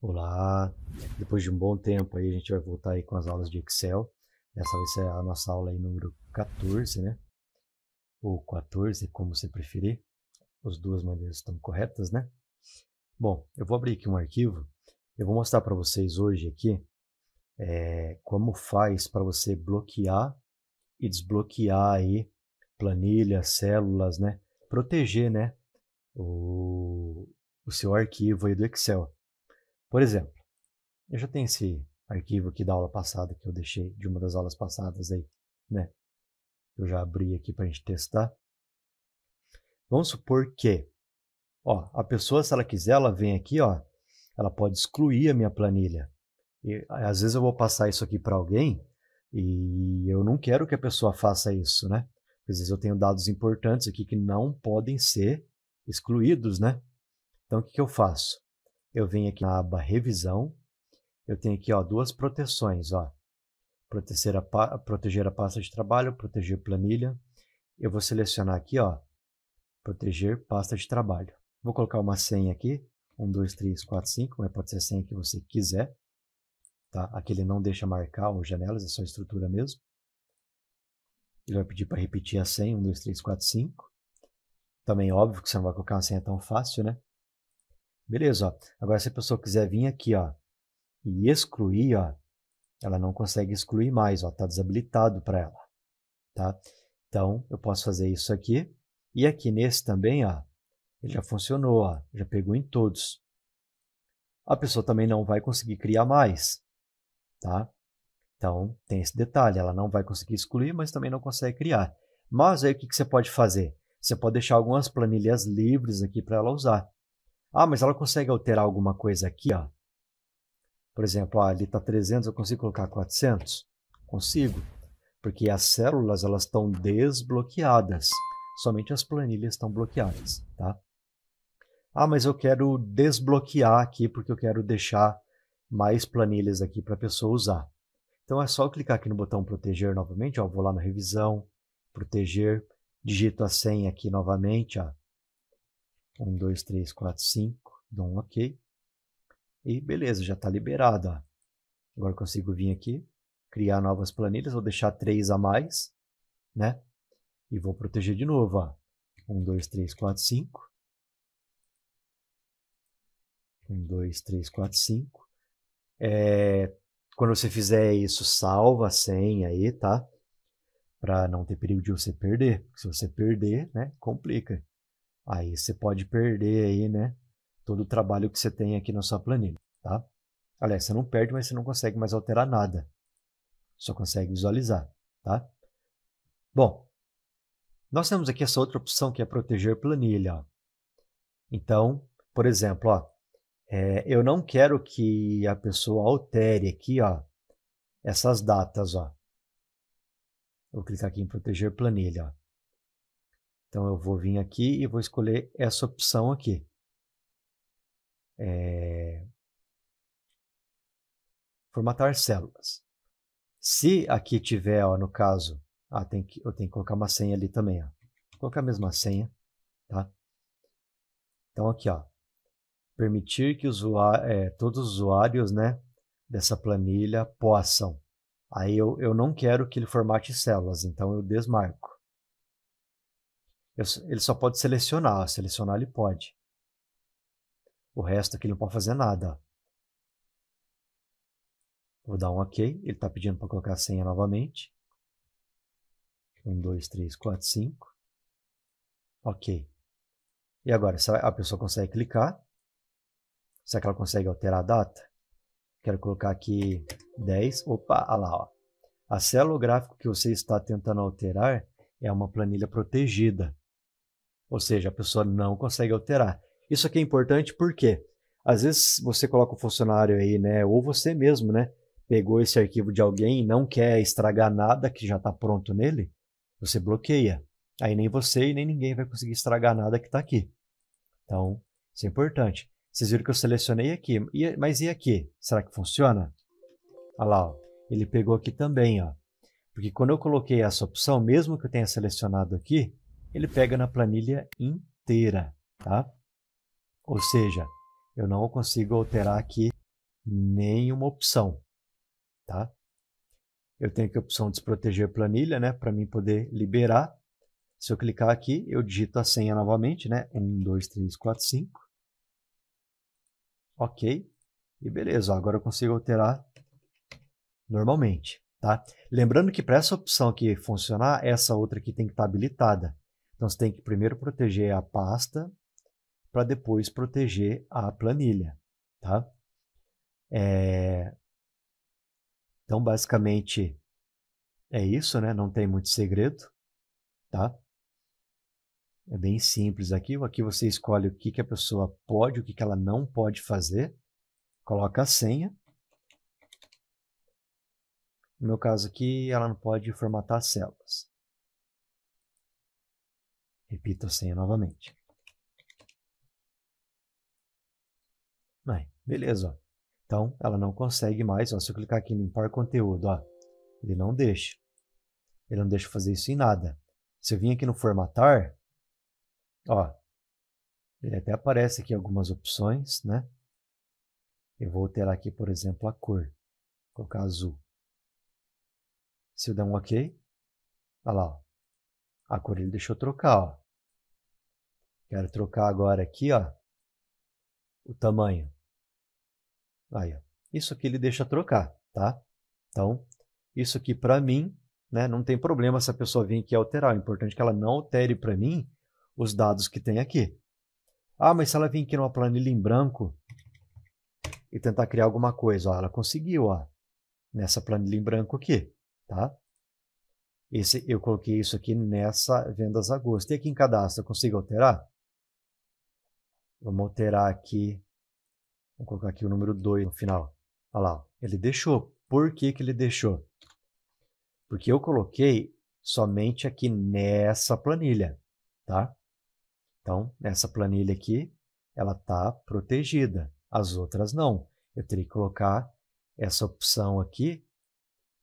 Olá, depois de um bom tempo aí a gente vai voltar aí com as aulas de Excel. Essa vai ser a nossa aula aí número 14, né? Ou 14, como você preferir. As duas maneiras estão corretas, né? Bom, eu vou abrir aqui um arquivo. Eu vou mostrar para vocês hoje aqui é, como faz para você bloquear e desbloquear aí planilhas, células, né? Proteger, né? O, o seu arquivo aí do Excel. Por exemplo, eu já tenho esse arquivo aqui da aula passada que eu deixei, de uma das aulas passadas aí, né? Eu já abri aqui para a gente testar. Vamos supor que, ó, a pessoa, se ela quiser, ela vem aqui, ó, ela pode excluir a minha planilha. E, às vezes eu vou passar isso aqui para alguém e eu não quero que a pessoa faça isso, né? Às vezes eu tenho dados importantes aqui que não podem ser excluídos, né? Então o que, que eu faço? eu venho aqui na aba revisão, eu tenho aqui ó, duas proteções, ó. Proteger a, proteger a pasta de trabalho, proteger planilha. Eu vou selecionar aqui, ó, proteger pasta de trabalho. Vou colocar uma senha aqui, 1, 2, 3, 4, 5, mas pode ser a senha que você quiser. Tá? Aqui ele não deixa marcar ou janelas, é só estrutura mesmo. Ele vai pedir para repetir a senha, 1, 2, 3, 4, 5. Também é óbvio que você não vai colocar uma senha tão fácil, né? Beleza, ó. Agora, se a pessoa quiser vir aqui, ó, e excluir, ó, ela não consegue excluir mais, ó, tá desabilitado para ela, tá? Então, eu posso fazer isso aqui. E aqui nesse também, ó, ele já funcionou, ó, já pegou em todos. A pessoa também não vai conseguir criar mais, tá? Então, tem esse detalhe, ela não vai conseguir excluir, mas também não consegue criar. Mas aí o que, que você pode fazer? Você pode deixar algumas planilhas livres aqui para ela usar. Ah, mas ela consegue alterar alguma coisa aqui, ó. Por exemplo, ali está 300, eu consigo colocar 400? Consigo, porque as células elas estão desbloqueadas. Somente as planilhas estão bloqueadas, tá? Ah, mas eu quero desbloquear aqui porque eu quero deixar mais planilhas aqui para a pessoa usar. Então é só clicar aqui no botão proteger novamente, ó, vou lá na revisão, proteger, digito a senha aqui novamente, ó, um, dois, três, quatro, cinco. Dou um OK. E beleza, já está liberado. Ó. Agora consigo vir aqui, criar novas planilhas. Vou deixar três a mais, né? E vou proteger de novo. Ó. Um, dois, três, quatro, cinco. Um, dois, três, quatro, cinco. É, quando você fizer isso, salva a senha aí, tá? Para não ter perigo de você perder. Se você perder, né, complica aí você pode perder aí, né, todo o trabalho que você tem aqui na sua planilha, tá? Aliás, você não perde, mas você não consegue mais alterar nada. Só consegue visualizar, tá? Bom, nós temos aqui essa outra opção que é proteger planilha. Ó. Então, por exemplo, ó, é, eu não quero que a pessoa altere aqui ó, essas datas. Ó. Vou clicar aqui em proteger planilha. Ó. Então eu vou vir aqui e vou escolher essa opção aqui. É... Formatar células. Se aqui tiver, ó, no caso, ah, tem que, eu tenho que colocar uma senha ali também. Ó. Vou colocar a mesma senha. Tá? Então aqui, ó, permitir que usuário, é, todos os usuários né, dessa planilha possam. Aí eu, eu não quero que ele formate células, então eu desmarco. Ele só pode selecionar. Selecionar ele pode. O resto aqui ele não pode fazer nada. Vou dar um OK. Ele está pedindo para colocar a senha novamente. 1, 2, 3, 4, 5. OK. E agora, a pessoa consegue clicar. Será que ela consegue alterar a data? Quero colocar aqui 10. Opa, olha lá. Ó. A célula gráfico que você está tentando alterar é uma planilha protegida. Ou seja, a pessoa não consegue alterar. Isso aqui é importante porque às vezes você coloca o funcionário aí, né? Ou você mesmo, né? Pegou esse arquivo de alguém e não quer estragar nada que já está pronto nele, você bloqueia. Aí nem você e nem ninguém vai conseguir estragar nada que está aqui. Então, isso é importante. Vocês viram que eu selecionei aqui, mas e aqui? Será que funciona? Olha lá, ó. ele pegou aqui também, ó. Porque quando eu coloquei essa opção, mesmo que eu tenha selecionado aqui, ele pega na planilha inteira, tá? Ou seja, eu não consigo alterar aqui nenhuma opção, tá? Eu tenho aqui a opção desproteger planilha, né, para mim poder liberar. Se eu clicar aqui, eu digito a senha novamente, né, 1, 2, 3, 4, 5. Ok, e beleza, agora eu consigo alterar normalmente, tá? Lembrando que para essa opção aqui funcionar, essa outra aqui tem que estar tá habilitada. Então você tem que primeiro proteger a pasta para depois proteger a planilha, tá? É... Então basicamente é isso, né? Não tem muito segredo, tá? É bem simples aqui. Aqui você escolhe o que, que a pessoa pode, o que, que ela não pode fazer. Coloca a senha. No meu caso aqui, ela não pode formatar células. Repito a senha novamente. Aí, beleza. Ó. Então, ela não consegue mais. Ó, se eu clicar aqui em limpar conteúdo, ó, ele não deixa. Ele não deixa fazer isso em nada. Se eu vim aqui no formatar, ó, ele até aparece aqui algumas opções, né? Eu vou alterar aqui, por exemplo, a cor. Vou colocar azul. Se eu der um OK, olha lá, ó, a ah, cor ele deixou trocar, ó. Quero trocar agora aqui, ó, o tamanho. Aí, ó. Isso aqui ele deixa trocar, tá? Então, isso aqui para mim, né, não tem problema se a pessoa vir aqui alterar. O importante é que ela não altere para mim os dados que tem aqui. Ah, mas se ela vir aqui numa planilha em branco e tentar criar alguma coisa, ó, ela conseguiu, ó, nessa planilha em branco aqui, tá? Esse, eu coloquei isso aqui nessa vendas agosto. E aqui em cadastro, eu consigo alterar? Vamos alterar aqui. Vou colocar aqui o número 2 no final. Olha lá, ele deixou. Por que, que ele deixou? Porque eu coloquei somente aqui nessa planilha, tá? Então, essa planilha aqui, ela está protegida. As outras não. Eu teria que colocar essa opção aqui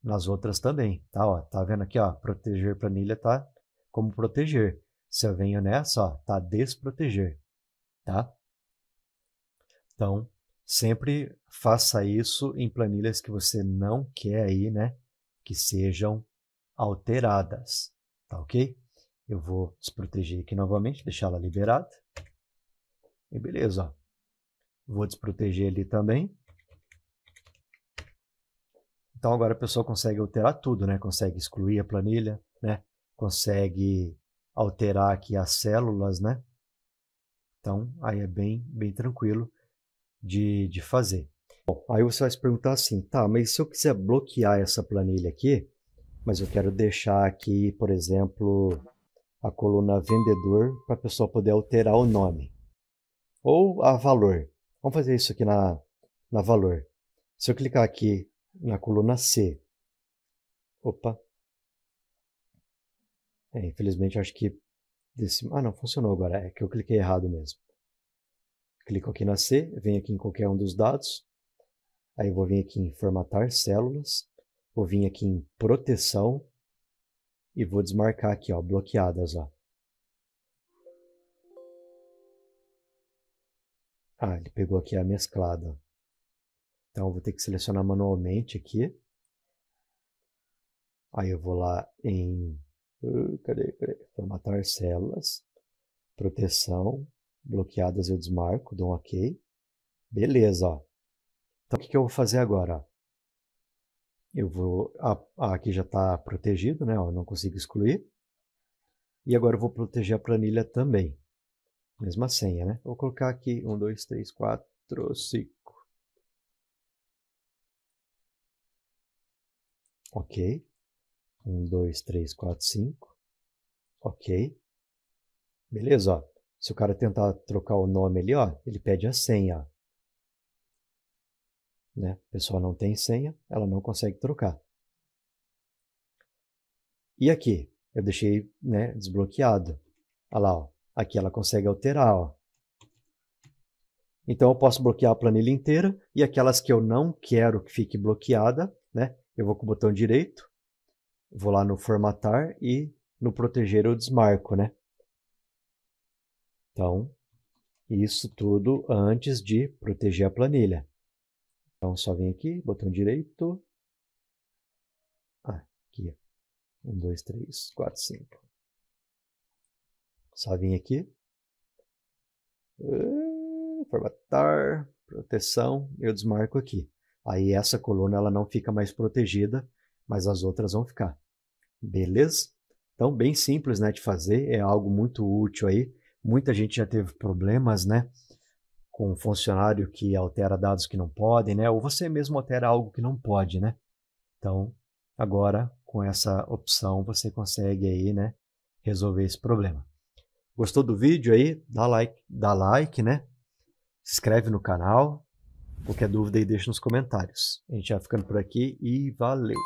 nas outras também, tá? Ó, tá vendo aqui, ó, proteger planilha tá como proteger. Se eu venho nessa, ó, tá desproteger, tá? Então, sempre faça isso em planilhas que você não quer aí, né, que sejam alteradas, tá ok? Eu vou desproteger aqui novamente, deixar ela liberada. E beleza, ó. Vou desproteger ali também. Então agora a pessoa consegue alterar tudo, né? Consegue excluir a planilha, né? Consegue alterar aqui as células, né? Então aí é bem, bem tranquilo de, de fazer. Bom, aí você vai se perguntar assim, tá, mas se eu quiser bloquear essa planilha aqui, mas eu quero deixar aqui, por exemplo, a coluna vendedor para a pessoa poder alterar o nome. Ou a valor. Vamos fazer isso aqui na, na valor. Se eu clicar aqui na coluna C. Opa. É, infelizmente acho que desse... Ah, não, funcionou agora. É que eu cliquei errado mesmo. Clico aqui na C, venho aqui em qualquer um dos dados. Aí vou vir aqui em formatar células. Vou vir aqui em proteção. E vou desmarcar aqui, ó, bloqueadas, ó. Ah, ele pegou aqui a mesclada. Então, vou ter que selecionar manualmente aqui. Aí eu vou lá em. Uh, cadê, cadê? Formatar células. Proteção. Bloqueadas eu desmarco, dou um OK. Beleza, ó. Então, o que, que eu vou fazer agora? Eu vou. ah, aqui já está protegido, né? Ó, não consigo excluir. E agora eu vou proteger a planilha também. Mesma senha, né? Vou colocar aqui 1, 2, 3, 4, 5. Ok. Um, dois, três, quatro, cinco. Ok. Beleza, ó. Se o cara tentar trocar o nome ali, ó, ele pede a senha. Né? A pessoa não tem senha, ela não consegue trocar. E aqui, eu deixei né, desbloqueado. Olha lá, ó. aqui ela consegue alterar. Ó. Então eu posso bloquear a planilha inteira e aquelas que eu não quero que fique bloqueada, né, eu vou com o botão direito, vou lá no formatar e no proteger eu desmarco, né? Então, isso tudo antes de proteger a planilha. Então, só vem aqui, botão direito. Ah, aqui. 1, 2, 3, 4, 5. Só vim aqui. Ah, formatar, proteção, eu desmarco aqui. Aí essa coluna ela não fica mais protegida, mas as outras vão ficar. Beleza? Então, bem simples né, de fazer, é algo muito útil aí. Muita gente já teve problemas, né? Com um funcionário que altera dados que não podem, né? Ou você mesmo altera algo que não pode, né? Então, agora, com essa opção, você consegue aí, né? Resolver esse problema. Gostou do vídeo aí? Dá like, dá like, né? Se inscreve no canal, Qualquer dúvida aí deixa nos comentários. A gente vai ficando por aqui e valeu!